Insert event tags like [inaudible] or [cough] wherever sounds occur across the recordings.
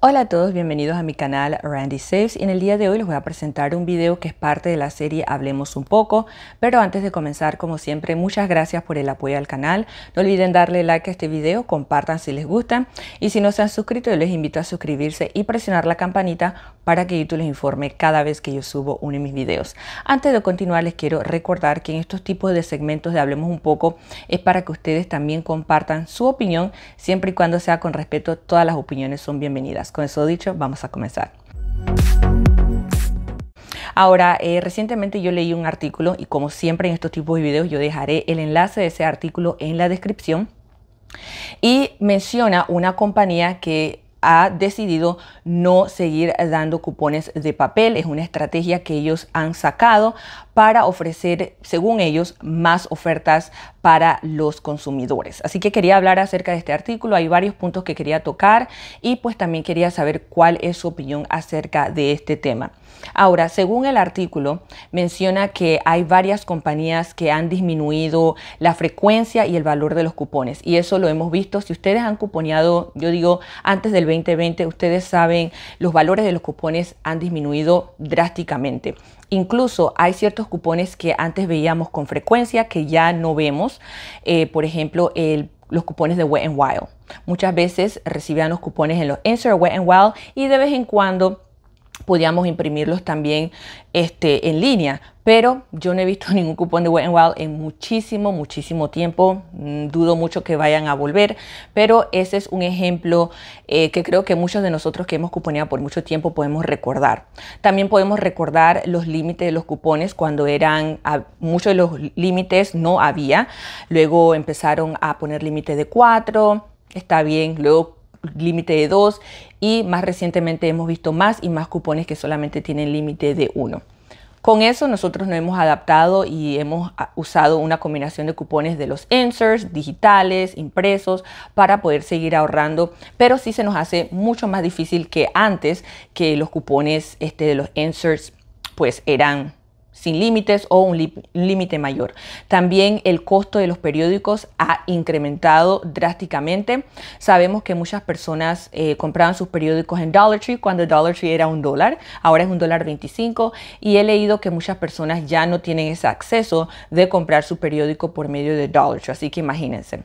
Hola a todos, bienvenidos a mi canal Randy Saves y en el día de hoy les voy a presentar un video que es parte de la serie Hablemos un poco, pero antes de comenzar como siempre muchas gracias por el apoyo al canal, no olviden darle like a este video, compartan si les gusta y si no se han suscrito yo les invito a suscribirse y presionar la campanita para que YouTube les informe cada vez que yo subo uno de mis videos. Antes de continuar les quiero recordar que en estos tipos de segmentos de Hablemos un poco es para que ustedes también compartan su opinión siempre y cuando sea con respeto, todas las opiniones son bienvenidas. Con eso dicho, vamos a comenzar. Ahora, eh, recientemente yo leí un artículo y como siempre en estos tipos de videos yo dejaré el enlace de ese artículo en la descripción y menciona una compañía que ha decidido no seguir dando cupones de papel. Es una estrategia que ellos han sacado para ofrecer, según ellos, más ofertas para los consumidores. Así que quería hablar acerca de este artículo. Hay varios puntos que quería tocar y pues también quería saber cuál es su opinión acerca de este tema. Ahora, según el artículo, menciona que hay varias compañías que han disminuido la frecuencia y el valor de los cupones. Y eso lo hemos visto. Si ustedes han cuponeado, yo digo, antes del 2020, ustedes saben los valores de los cupones han disminuido drásticamente. Incluso hay ciertos cupones que antes veíamos con frecuencia que ya no vemos. Eh, por ejemplo, los cupones de Wet n Wild. Muchas veces recibían los cupones en los Insert Wet n Wild y de vez en cuando podíamos imprimirlos también este, en línea. Pero yo no he visto [laughs] ningún cupón de Wet n Wild en muchísimo, muchísimo tiempo. Mm, dudo mucho que vayan a volver. Pero ese es un ejemplo eh, que creo que muchos de nosotros que hemos cuponeado por mucho tiempo podemos recordar. También podemos recordar los límites de los cupones cuando eran, muchos de los límites no había. Luego empezaron a poner límites de 4. Está bien, luego límite de 2 y más recientemente hemos visto más y más cupones que solamente tienen límite de 1. Con eso nosotros nos hemos adaptado y hemos ah, usado una combinación de cupones de los inserts, digitales, impresos, para poder seguir ahorrando, pero sí se nos hace mucho más difícil que antes, que los cupones este, de los inserts pues eran sin límites o un límite mayor. También el costo de los periódicos ha incrementado drásticamente. Sabemos que muchas personas eh, compraban sus periódicos en Dollar Tree cuando Dollar Tree era un dólar, ahora es un dólar 25 y he leído que muchas personas ya no tienen ese acceso de comprar su periódico por medio de Dollar Tree, así que imagínense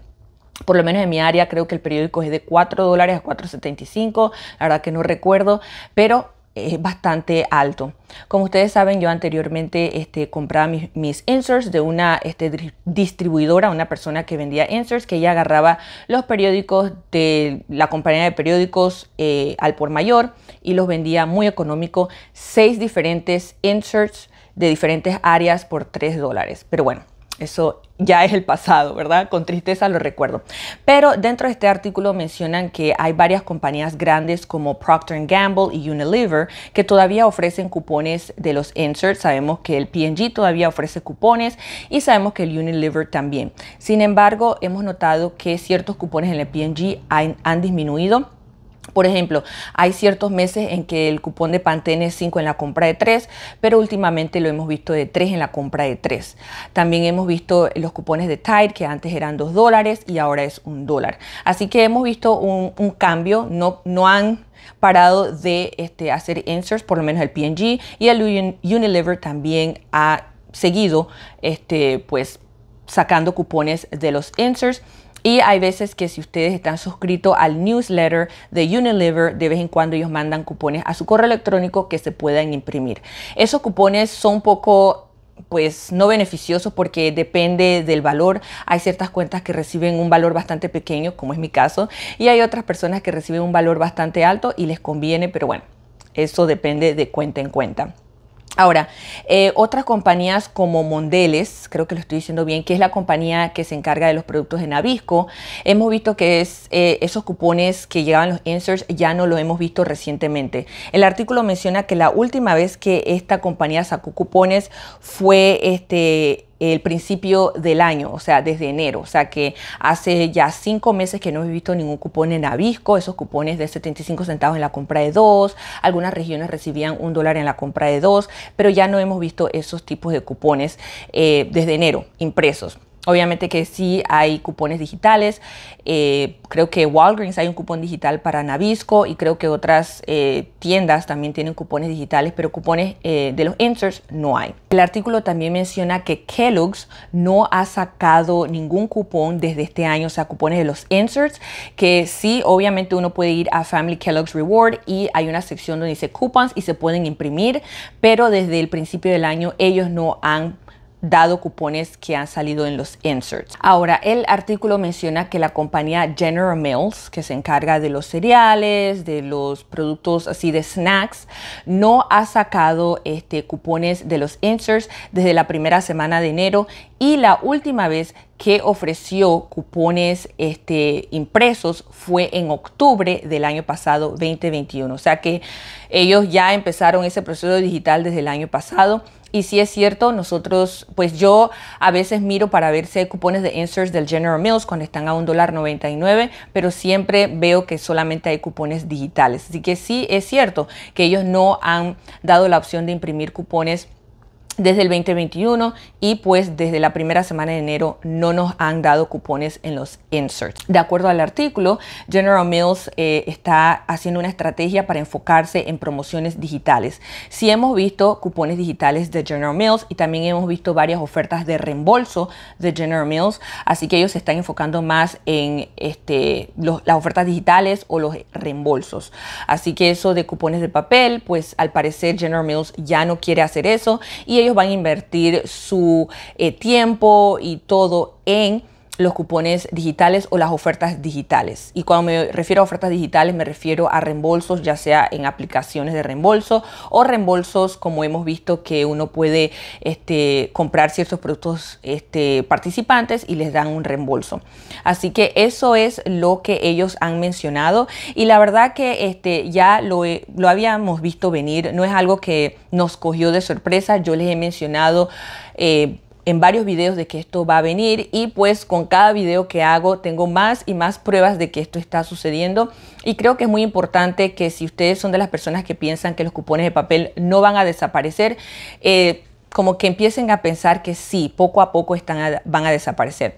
por lo menos en mi área creo que el periódico es de 4 dólares a 4.75, la verdad que no recuerdo, pero es bastante alto. Como ustedes saben, yo anteriormente este, compraba mis, inserts de una este, distribuidora, una persona que vendía inserts, que ella agarraba los periódicos de la compañía de periódicos eh, al por mayor y los vendía muy económico, seis diferentes inserts de diferentes áreas por tres dólares. Pero bueno, eso ya es el pasado, ¿verdad? Con tristeza lo recuerdo. Pero dentro de este artículo mencionan que hay varias compañías grandes como Procter Gamble y Unilever que todavía ofrecen cupones de los inserts. Sabemos que el P&G todavía ofrece cupones y sabemos que el Unilever también. Sin embargo, hemos notado que ciertos cupones en el P&G han, han disminuido por ejemplo, hay ciertos meses en que el cupón de Pantene es 5 en la compra de 3, pero últimamente lo hemos visto de 3 en la compra de 3. También hemos visto los cupones de Tide, que antes eran 2 dólares y ahora es 1 dólar. Así que hemos visto un, cambio, no, no han parado de este, hacer inserts, por lo menos el P&G, y el Unilever también ha seguido este, pues, sacando cupones de los inserts. Y hay veces que si ustedes están suscritos al newsletter de Unilever, de vez en cuando ellos mandan cupones a su correo electrónico que se puedan imprimir. Esos cupones son un poco pues no beneficiosos porque depende del valor. Hay ciertas cuentas que reciben un valor bastante pequeño, como es mi caso, y hay otras personas que reciben un valor bastante alto y les conviene, pero bueno, eso depende de cuenta en cuenta. Ahora, eh, otras compañías como Mondeles, creo que lo estoy diciendo bien, que es la compañía que se encarga de los productos de Nabisco, hemos visto que es, eh, esos cupones que llegaban los inserts ya no lo hemos visto recientemente. El artículo menciona que la última vez que esta compañía sacó cupones fue este, el principio del año, o sea, desde enero. O sea, que hace ya cinco meses que no he visto ningún cupón en Abisco, esos cupones de 75 centavos en la compra de dos, algunas regiones recibían un dólar en la compra de dos, pero ya no hemos visto esos tipos de cupones eh, desde enero impresos. Obviamente que sí hay cupones digitales. Eh, creo que Walgreens hay un cupón digital para Nabisco y creo que otras eh, tiendas también tienen cupones digitales, pero cupones eh, de los inserts no hay. El artículo también menciona que Kellogg's no ha sacado ningún cupón desde este año, o sea, cupones de los inserts, que sí, obviamente uno puede ir a Family Kellogg's Reward y hay una sección donde dice coupons y se pueden imprimir, pero desde el principio del año ellos no han dado cupones que han salido en los inserts. Ahora, el artículo menciona que la compañía General Mills, que se encarga de los cereales, de los productos así de snacks, no ha sacado este, cupones de los inserts desde la primera semana de enero y la última vez que ofreció cupones este, impresos fue en octubre del año pasado 2021. O sea que ellos ya empezaron ese proceso digital desde el año pasado. Y si es cierto, nosotros, pues yo a veces miro para ver si hay cupones de inserts del General Mills cuando están a $1.99, pero siempre veo que solamente hay cupones digitales. Así que sí es cierto que ellos no han dado la opción de imprimir cupones desde el 2021 y pues desde la primera semana de enero no nos han dado cupones en los inserts. De acuerdo al artículo, General Mills eh, está haciendo una estrategia para enfocarse en promociones digitales. si hemos visto cupones digitales de General Mills y también hemos visto varias ofertas de reembolso de General Mills, así que ellos se están enfocando más en este, las ofertas digitales o los reembolsos. Así que eso de cupones de papel, pues al parecer General Mills ya no quiere hacer eso y ellos van a invertir su eh, tiempo y todo en los cupones digitales o las ofertas digitales. Y cuando me refiero a ofertas digitales me refiero a reembolsos, ya sea en aplicaciones de reembolso o reembolsos como hemos visto que uno puede este, comprar ciertos productos este, participantes y les dan un reembolso. Así que eso es lo que ellos han mencionado y la verdad que este, ya lo, lo habíamos visto venir, no es algo que nos cogió de sorpresa, yo les he mencionado... Eh, en varios videos de que esto va a venir y pues con cada video que hago tengo más y más pruebas de que esto está sucediendo y creo que es muy importante que si ustedes son de las personas que piensan que los cupones de papel no van a desaparecer, eh, como que empiecen a pensar que sí, poco a poco están van a desaparecer.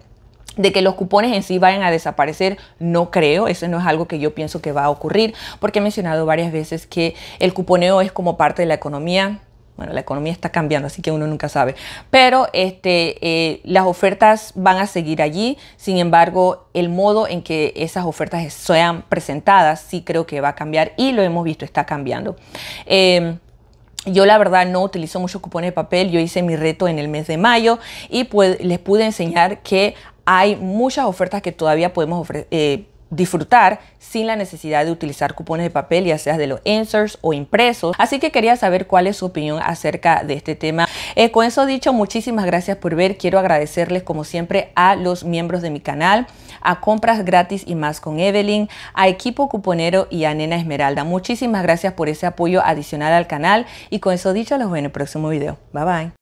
De que los cupones en sí vayan a desaparecer, no creo, eso no es algo que yo pienso que va a ocurrir, porque he mencionado varias veces que el cuponeo es como parte de la economía, bueno, la economía está cambiando, así que uno nunca sabe. Pero este, eh, las ofertas van a seguir allí, sin embargo, el modo en que esas ofertas sean presentadas sí creo que va a cambiar y lo hemos visto, está cambiando. Em, yo la verdad no utilizo muchos cupones de papel, yo hice mi reto en el mes de mayo y pues les pude enseñar que hay muchas ofertas que todavía podemos ofrecer. Eh, disfrutar sin la necesidad de utilizar cupones de papel, ya sea de los inserts o impresos. Así que quería saber cuál es su opinión acerca de este tema. Eh, con eso dicho, muchísimas gracias por ver. Quiero agradecerles como siempre a los miembros de mi canal, a Compras Gratis y más con Evelyn, a Equipo Cuponero y a Nena Esmeralda. Muchísimas gracias por ese apoyo adicional al canal y con eso dicho, los veo en el próximo video. Bye bye.